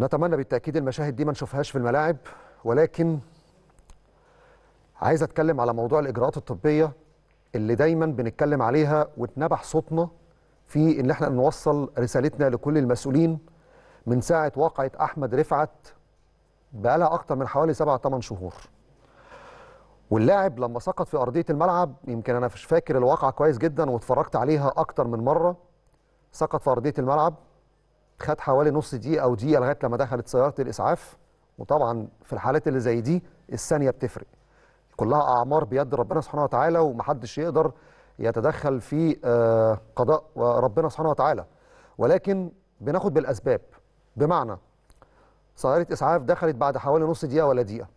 نتمنى بالتاكيد المشاهد دي ما نشوفهاش في الملاعب ولكن عايز اتكلم على موضوع الاجراءات الطبيه اللي دايما بنتكلم عليها واتنبح صوتنا في ان احنا نوصل رسالتنا لكل المسؤولين من ساعه واقعه احمد رفعت بقالها اكتر من حوالي 7 8 شهور واللاعب لما سقط في ارضيه الملعب يمكن انا مش فاكر الواقعه كويس جدا واتفرجت عليها اكتر من مره سقط في ارضيه الملعب خد حوالي نص دقيقه او دقيقه لغايه لما دخلت سياره الاسعاف وطبعا في الحالات اللي زي دي الثانيه بتفرق كلها اعمار بيد ربنا سبحانه وتعالى ومحدش يقدر يتدخل في آه، قضاء ربنا سبحانه وتعالى ولكن بناخد بالاسباب بمعنى سياره اسعاف دخلت بعد حوالي نص دقيقه ولا دقيقه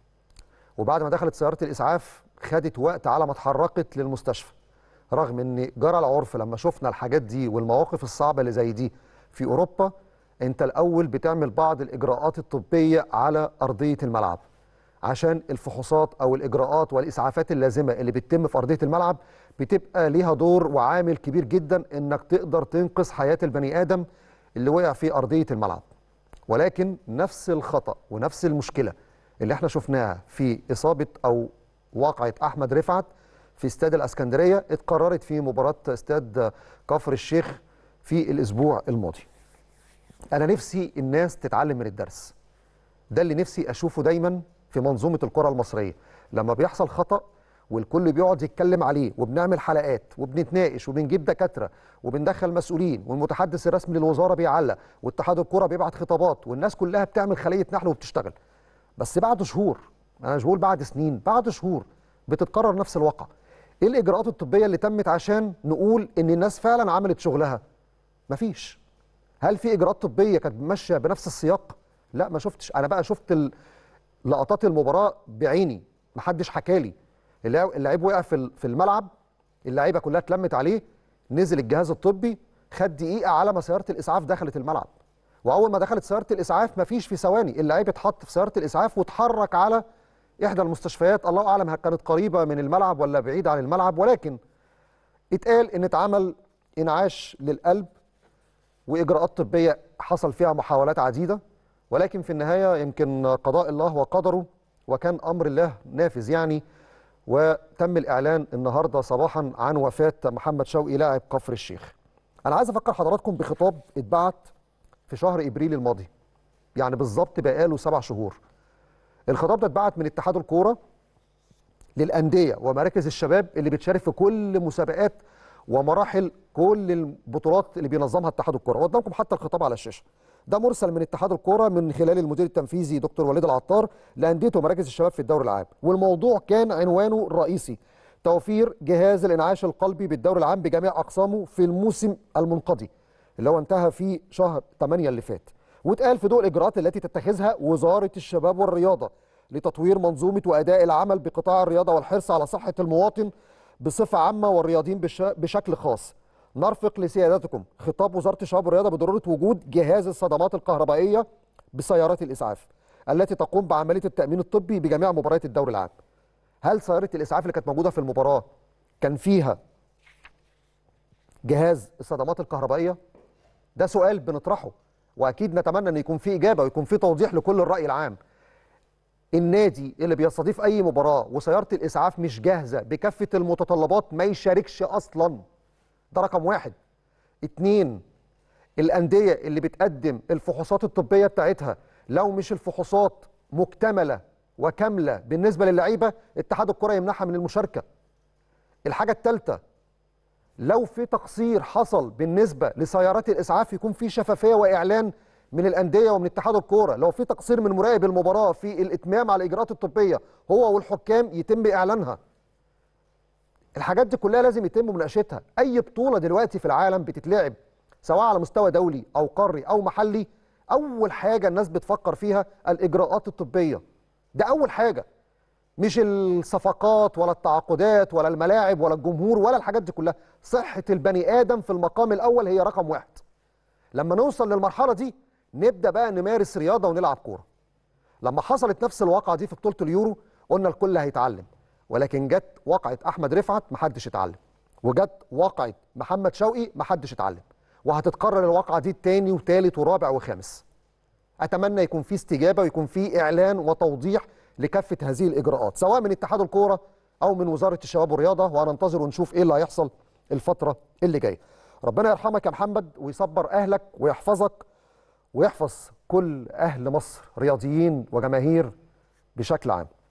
وبعد ما دخلت سياره الاسعاف خدت وقت على ما اتحركت للمستشفى رغم ان جرى العرف لما شفنا الحاجات دي والمواقف الصعبه اللي زي دي في اوروبا انت الاول بتعمل بعض الاجراءات الطبيه على ارضيه الملعب عشان الفحوصات او الاجراءات والاسعافات اللازمه اللي بتتم في ارضيه الملعب بتبقى ليها دور وعامل كبير جدا انك تقدر تنقذ حياه البني ادم اللي وقع في ارضيه الملعب ولكن نفس الخطا ونفس المشكله اللي احنا شفناها في اصابه او واقعه احمد رفعت في استاد الاسكندريه اتكررت في مباراه استاد كفر الشيخ في الاسبوع الماضي انا نفسي الناس تتعلم من الدرس ده اللي نفسي اشوفه دايما في منظومه الكره المصريه لما بيحصل خطا والكل بيقعد يتكلم عليه وبنعمل حلقات وبنتناقش وبنجيب دكاتره وبندخل مسؤولين والمتحدث الرسمي للوزاره بيعلق واتحاد الكره بيبعت خطابات والناس كلها بتعمل خليه نحل وبتشتغل بس بعد شهور انا مش بقول بعد سنين بعد شهور بتتكرر نفس الواقعه ايه الاجراءات الطبيه اللي تمت عشان نقول ان الناس فعلا عملت شغلها مفيش هل في اجراءات طبيه كانت ماشيه بنفس السياق لا ما شفتش انا بقى شفت لقطات المباراه بعيني ما حدش حكى لي اللاعب وقع في الملعب اللعيبه كلها اتلمت عليه نزل الجهاز الطبي خد دقيقه على ما سياره الاسعاف دخلت الملعب واول ما دخلت سياره الاسعاف ما فيش في ثواني اللعيب اتحط في سياره الاسعاف واتحرك على احدى المستشفيات الله اعلم كانت قريبه من الملعب ولا بعيده عن الملعب ولكن اتقال ان اتعمل انعاش للقلب واجراءات طبيه حصل فيها محاولات عديده ولكن في النهايه يمكن قضاء الله وقدره وكان امر الله نافذ يعني وتم الاعلان النهارده صباحا عن وفاه محمد شوقي لاعب كفر الشيخ. انا عايز افكر حضراتكم بخطاب اتبعت في شهر ابريل الماضي. يعني بالظبط بقاله سبع شهور. الخطاب ده اتبعت من اتحاد الكوره للانديه ومراكز الشباب اللي بتشارك في كل مسابقات ومراحل كل البطولات اللي بينظمها اتحاد الكره وقدامكم حتى الخطاب على الشاشه ده مرسل من اتحاد الكره من خلال المدير التنفيذي دكتور وليد العطار لانديته مراكز الشباب في الدوري العام والموضوع كان عنوانه الرئيسي توفير جهاز الانعاش القلبي بالدوري العام بجميع اقسامه في الموسم المنقضي اللي هو انتهى في شهر 8 اللي فات واتقال في ضوء الاجراءات التي تتخذها وزاره الشباب والرياضه لتطوير منظومه واداء العمل بقطاع الرياضه والحرص على صحه المواطن بصفه عامه والرياضيين بشكل خاص نرفق لسيادتكم خطاب وزاره الشباب والرياضه بضروره وجود جهاز الصدمات الكهربائيه بسيارات الاسعاف التي تقوم بعمليه التامين الطبي بجميع مباريات الدوري العام. هل سياره الاسعاف اللي كانت موجوده في المباراه كان فيها جهاز الصدمات الكهربائيه؟ ده سؤال بنطرحه واكيد نتمنى ان يكون في اجابه ويكون في توضيح لكل الراي العام. النادي اللي بيستضيف اي مباراه وسياره الاسعاف مش جاهزه بكافه المتطلبات ما يشاركش اصلا ده رقم واحد اتنين الانديه اللي بتقدم الفحوصات الطبيه بتاعتها لو مش الفحوصات مكتمله وكامله بالنسبه للعيبه اتحاد الكره يمنعها من المشاركه الحاجه الثالثه لو في تقصير حصل بالنسبه لسيارات الاسعاف يكون في شفافيه واعلان من الانديه ومن اتحاد الكوره لو في تقصير من مراقب المباراه في الاتمام على الاجراءات الطبيه هو والحكام يتم اعلانها الحاجات دي كلها لازم يتم مناقشتها اي بطوله دلوقتي في العالم بتتلعب سواء على مستوى دولي او قاري او محلي اول حاجه الناس بتفكر فيها الاجراءات الطبيه ده اول حاجه مش الصفقات ولا التعاقدات ولا الملاعب ولا الجمهور ولا الحاجات دي كلها صحه البني ادم في المقام الاول هي رقم واحد لما نوصل للمرحله دي نبدا بقى نمارس رياضه ونلعب كوره لما حصلت نفس الواقعه دي في بطوله اليورو قلنا الكل هيتعلم ولكن جت واقعه احمد رفعت محدش اتعلم وجت واقعه محمد شوقي محدش اتعلم وهتتكرر الواقعه دي تاني وتالت ورابع وخامس اتمنى يكون في استجابه ويكون في اعلان وتوضيح لكافه هذه الاجراءات سواء من اتحاد الكوره او من وزاره الشباب والرياضه وهننتظر ونشوف ايه اللي هيحصل الفتره اللي جايه ربنا يرحمك يا محمد ويصبر اهلك ويحفظك ويحفظ كل أهل مصر رياضيين وجماهير بشكل عام